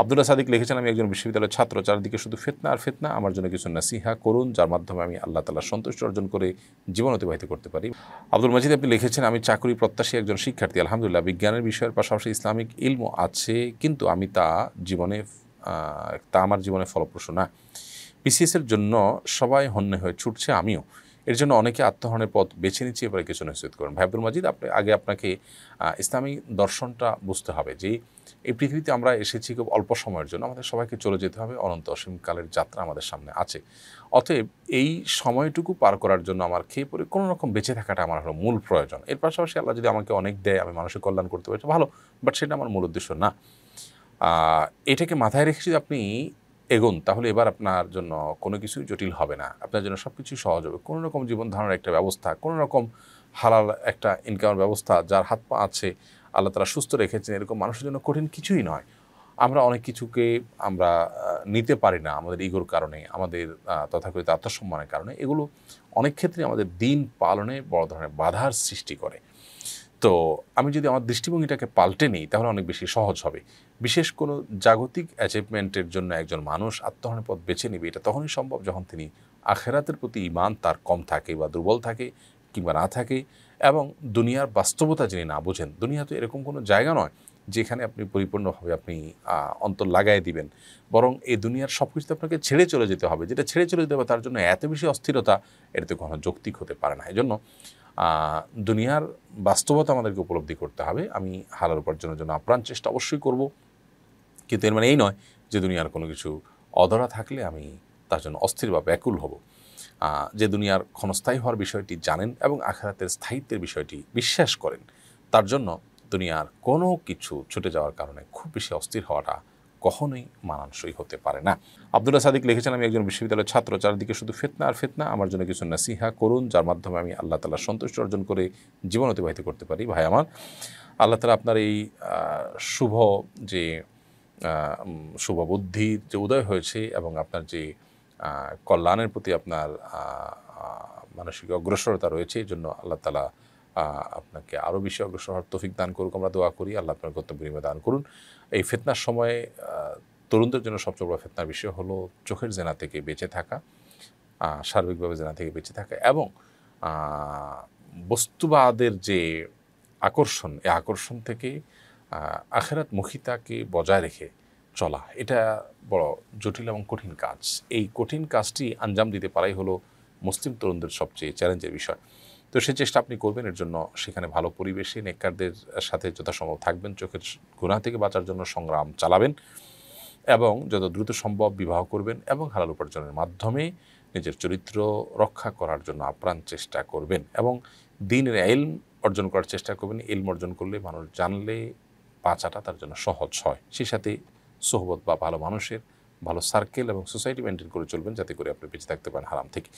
আবদুল্লাহ সাদিক লিখেছেন আমি একজন বিশ্ববিদ্যালয়ের ছাত্র চারদিকে শুধু ফেতনা আর ফেতনা আমার জন্য কিছু নাসিহা করুন যার মাধ্যমে আমি আল্লাহ তালা সন্তুষ্ট অর্জন করে জীবন অতিবাহিত করতে পারি আব্দুল মাজিদ আপনি লিখেছেন আমি চাকরি প্রত্যাশী একজন শিক্ষার্থী আলহামদুলিল্লাহ বিজ্ঞানের বিষয়ের পাশাপাশি ইসলামিক ইলম আছে কিন্তু আমি তা জীবনে তা আমার জীবনে ফলপ্রসূ না বিসিএসের জন্য সবাই হন্যে হয়ে ছুটছে আমিও এর জন্য অনেকে আত্মহরণের পথ বেছে নিচ্ছে এবারে কিছু নিশ্চিত করেন ভাইবুল মাজিদ আপনি আগে আপনাকে ইসলামী দর্শনটা বুঝতে হবে যে এই পৃথিবীতে আমরা এসেছি খুব অল্প সময়ের জন্য আমাদের সবাইকে চলে যেতে হবে অনন্ত অসীমকালের যাত্রা আমাদের সামনে আছে অতএব এই সময়টুকু পার করার জন্য আমার খেয়ে পরে কোনো রকম বেঁচে থাকাটা আমার হলো মূল প্রয়োজন এর পাশাপাশি আল্লাহ যদি আমাকে অনেক দেয় আমি মানুষের কল্যাণ করতে পারছি ভালো বাট সেটা আমার মূল উদ্দেশ্য না এটাকে মাথায় রেখে যদি আপনি এগোন তাহলে এবার আপনার জন্য কোনো কিছুই জটিল হবে না আপনার জন্য সব কিছুই সহজ হবে কোনো রকম জীবন ধারণের একটা ব্যবস্থা কোনো রকম হালাল একটা ইনকামের ব্যবস্থা যার হাত পা আছে আল্লাহ তারা সুস্থ রেখেছেন এরকম মানুষের জন্য কঠিন কিছুই নয় আমরা অনেক কিছুকে আমরা নিতে পারি না আমাদের ইগোর কারণে আমাদের তথাকথিত আত্মসম্মানের কারণে এগুলো অনেক ক্ষেত্রে আমাদের দিন পালনে বড় ধরনের বাধার সৃষ্টি করে তো আমি যদি আমার দৃষ্টিভঙ্গিটাকে পাল্টে নিই তাহলে অনেক বেশি সহজ হবে বিশেষ কোনো জাগতিক অ্যাচিভমেন্টের জন্য একজন মানুষ আত্মহরণের পথ বেছে নেবে এটা তখনই সম্ভব যখন তিনি আখেরাতের প্রতি ইমান তার কম থাকে বা দুর্বল থাকে কিংবা না থাকে এবং দুনিয়ার বাস্তবতা যিনি না বোঝেন দুনিয়া তো এরকম কোনো জায়গা নয় যেখানে আপনি পরিপূর্ণভাবে আপনি অন্তর লাগাই দিবেন বরং এই দুনিয়ার সব কিছুতে আপনাকে ছেড়ে চলে যেতে হবে যেটা ছেড়ে চলে যেতে হবে তার জন্য এত বেশি অস্থিরতা এটা তো কোনো যৌক্তিক হতে পারে না এই জন্য দুনিয়ার বাস্তবতা আমাদেরকে উপলব্ধি করতে হবে আমি হালাল উপার্জনের জন্য আপ্রাণ চেষ্টা অবশ্যই করব কিন্তু এর মানে এই নয় যে দুনিয়ার কোনো কিছু অধরা থাকলে আমি তার জন্য অস্থির বা ব্যাকুল হব যে দুনিয়ার ক্ষণস্থায়ী হওয়ার বিষয়টি জানেন এবং আখেরাতের স্থায়িত্বের বিষয়টি বিশ্বাস করেন তার জন্য দুনিয়ার কোনো কিছু ছুটে যাওয়ার কারণে খুব বেশি অস্থির হওয়াটা কখনোই মানানসই হতে পারে না আবদুল্লাহ সাদিক লিখেছেন আমি একজন বিশ্ববিদ্যালয়ের ছাত্র চারদিকে শুধু ফেতনা আর ফেতনা আমার জন্য কিছু নাসিহা করুন যার মাধ্যমে আমি আল্লাহ তালা সন্তুষ্ট অর্জন করে জীবন অতিবাহিত করতে পারি ভাই আমার আল্লাহ তালা আপনার এই শুভ যে শুভ বুদ্ধির যে উদয় হয়েছে এবং আপনার যে কল্যাণের প্রতি আপনার মানসিক অগ্রসরতা রয়েছে এই জন্য আল্লাহ তালা আপনাকে আরও বেশি অগ্রসর হওয়ার তফিক দান করুক আমরা দোয়া করি আল্লাহ আপনার কর্তব্য বিনিময় দান করুন এই ফেতনার সময়ে তরুণদের জন্য সবচেয়ে বড় ফেতনার বিষয় হলো চোখের জেনা থেকে বেঁচে থাকা সার্বিকভাবে জেনা থেকে বেঁচে থাকা এবং বস্তুবাদের যে আকর্ষণ এই আকর্ষণ থেকে আখেরাত মুখিতাকে বজায় রেখে চলা এটা বড় জটিল এবং কঠিন কাজ এই কঠিন কাজটি আঞ্জাম দিতে পারাই হলো মুসলিম তরুণদের সবচেয়ে চ্যালেঞ্জের বিষয় তো সেই চেষ্টা আপনি করবেন এর জন্য সেখানে ভালো পরিবেশে নেককারদের সাথে যথাসম্ভব থাকবেন চোখের গুণা থেকে বাঁচার জন্য সংগ্রাম চালাবেন এবং যত দ্রুত সম্ভব বিবাহ করবেন এবং হালাল উপার্জনের মাধ্যমে নিজের চরিত্র রক্ষা করার জন্য আপ্রাণ চেষ্টা করবেন এবং দিনের এলম অর্জন করার চেষ্টা করবেন এলম অর্জন করলে মানুষ জানলে বাঁচাটা তার জন্য সহজ হয় সেই সাথে সোহবত বা ভালো মানুষের ভালো সার্কেল এবং সোসাইটি মেনটেন করে চলবেন যাতে করে আপনি বেঁচে থাকতে পারেন হারাম থেকে